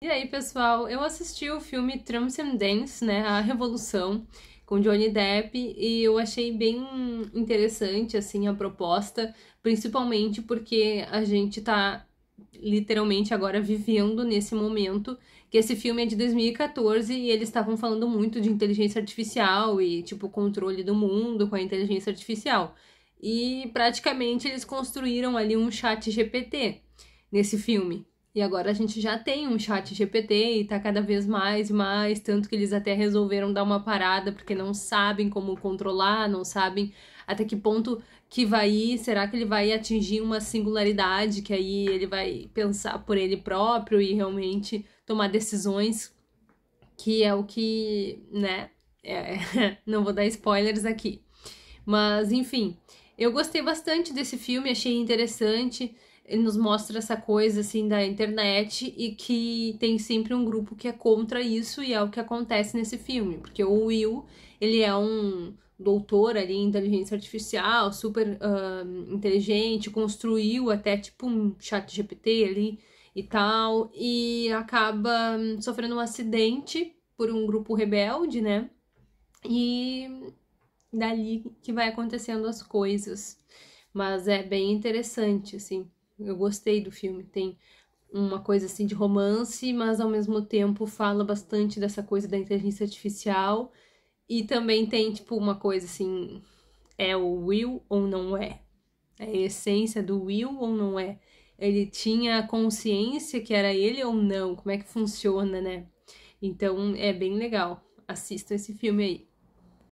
E aí, pessoal, eu assisti o filme Transcendence, né, A Revolução, com Johnny Depp, e eu achei bem interessante, assim, a proposta, principalmente porque a gente tá literalmente agora vivendo nesse momento, que esse filme é de 2014 e eles estavam falando muito de inteligência artificial e tipo controle do mundo com a inteligência artificial. E praticamente eles construíram ali um chat GPT nesse filme. E agora a gente já tem um chat GPT e tá cada vez mais e mais, tanto que eles até resolveram dar uma parada porque não sabem como controlar, não sabem até que ponto que vai ir, será que ele vai atingir uma singularidade que aí ele vai pensar por ele próprio e realmente tomar decisões que é o que, né? É, não vou dar spoilers aqui. Mas enfim, eu gostei bastante desse filme, achei interessante ele nos mostra essa coisa assim da internet e que tem sempre um grupo que é contra isso e é o que acontece nesse filme, porque o Will, ele é um doutor ali em inteligência artificial, super uh, inteligente, construiu até tipo um chat GPT ali e tal, e acaba hum, sofrendo um acidente por um grupo rebelde, né? E dali que vai acontecendo as coisas. Mas é bem interessante, assim. Eu gostei do filme. Tem uma coisa assim de romance, mas ao mesmo tempo fala bastante dessa coisa da inteligência artificial. E também tem, tipo, uma coisa assim: é o Will ou não é? É a essência do Will ou não é? Ele tinha consciência que era ele ou não? Como é que funciona, né? Então é bem legal. Assistam esse filme aí.